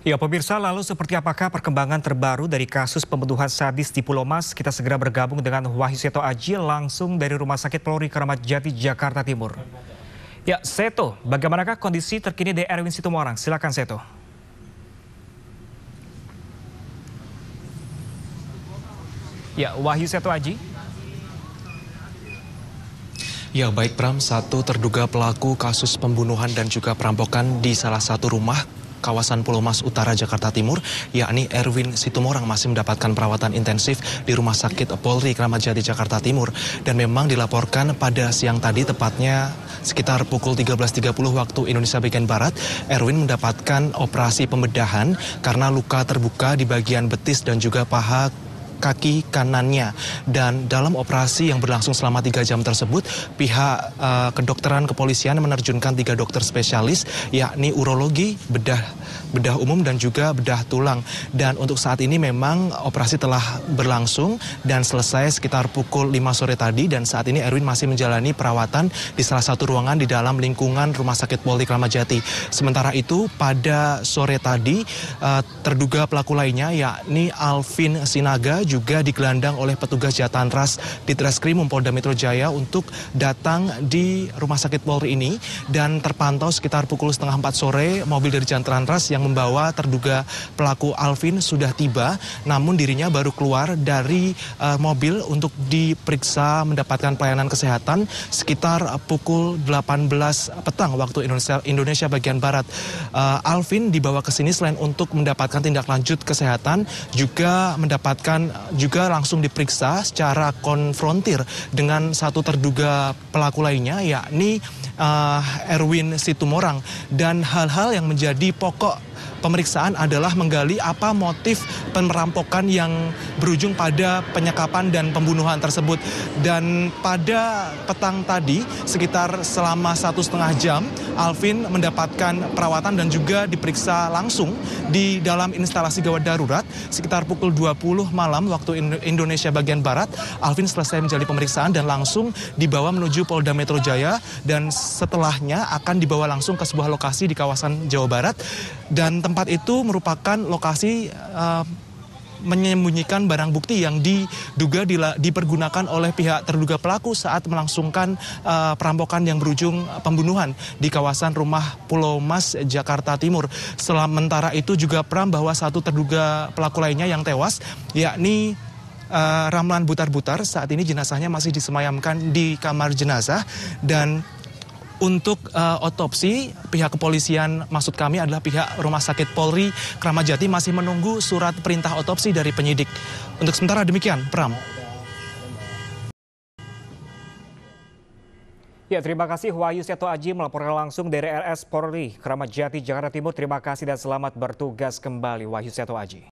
Ya pemirsa, lalu seperti apakah perkembangan terbaru dari kasus pembunuhan sadis di Pulau Mas? Kita segera bergabung dengan Wahyu Seto Aji langsung dari Rumah Sakit Polri Keramat Jati, Jakarta Timur. Ya Seto, bagaimanakah kondisi terkini di Erwin Situmorang? Silakan Seto. Ya Wahyu Seto Aji. Ya baik Pram, satu terduga pelaku kasus pembunuhan dan juga perampokan di salah satu rumah kawasan Pulau Mas Utara Jakarta Timur, yakni Erwin Situmorang masih mendapatkan perawatan intensif di Rumah Sakit Polri Kramat Jati Jakarta Timur. Dan memang dilaporkan pada siang tadi, tepatnya sekitar pukul 13.30 waktu Indonesia bagian Barat, Erwin mendapatkan operasi pembedahan karena luka terbuka di bagian betis dan juga paha kaki kanannya. Dan dalam operasi yang berlangsung selama tiga jam tersebut, pihak uh, kedokteran kepolisian menerjunkan tiga dokter spesialis, yakni urologi, bedah bedah umum dan juga bedah tulang. Dan untuk saat ini memang operasi telah berlangsung dan selesai sekitar pukul 5 sore tadi dan saat ini Erwin masih menjalani perawatan di salah satu ruangan di dalam lingkungan Rumah Sakit Polri Kramajati. Sementara itu pada sore tadi eh, terduga pelaku lainnya yakni Alvin Sinaga juga digelandang oleh petugas ras di Treskrim Polda Metro Jaya untuk datang di Rumah Sakit Polri ini dan terpantau sekitar pukul setengah empat sore mobil dari ras yang membawa terduga pelaku Alvin sudah tiba namun dirinya baru keluar dari uh, mobil untuk diperiksa mendapatkan pelayanan kesehatan sekitar pukul 18 petang waktu Indonesia, Indonesia bagian Barat. Uh, Alvin dibawa ke sini selain untuk mendapatkan tindak lanjut kesehatan juga mendapatkan juga langsung diperiksa secara konfrontir dengan satu terduga pelaku lainnya yakni uh, Erwin Situmorang dan hal-hal yang menjadi pokok pemeriksaan adalah menggali apa motif penerampokan yang berujung pada penyekapan dan pembunuhan tersebut. Dan pada petang tadi, sekitar selama satu setengah jam, Alvin mendapatkan perawatan dan juga diperiksa langsung di dalam instalasi gawat darurat sekitar pukul 20 malam waktu Indonesia bagian Barat. Alvin selesai menjalani pemeriksaan dan langsung dibawa menuju Polda Metro Jaya dan setelahnya akan dibawa langsung ke sebuah lokasi di kawasan Jawa Barat dan tempat itu merupakan lokasi uh, menyembunyikan barang bukti yang diduga di, dipergunakan oleh pihak terduga pelaku saat melangsungkan uh, perampokan yang berujung pembunuhan di kawasan rumah Pulau Mas, Jakarta Timur. Sementara itu juga Pram bahwa satu terduga pelaku lainnya yang tewas yakni uh, Ramlan Butar-Butar saat ini jenazahnya masih disemayamkan di kamar jenazah dan untuk uh, otopsi, pihak kepolisian maksud kami adalah pihak Rumah Sakit Polri Kramajati masih menunggu surat perintah otopsi dari penyidik. Untuk sementara demikian, Pram. Ya, terima kasih Wahyu Seto Aji melaporkan langsung dari RS Polri, Kramajati Jati, Jakarta Timur. Terima kasih dan selamat bertugas kembali Wahyu Seto Aji.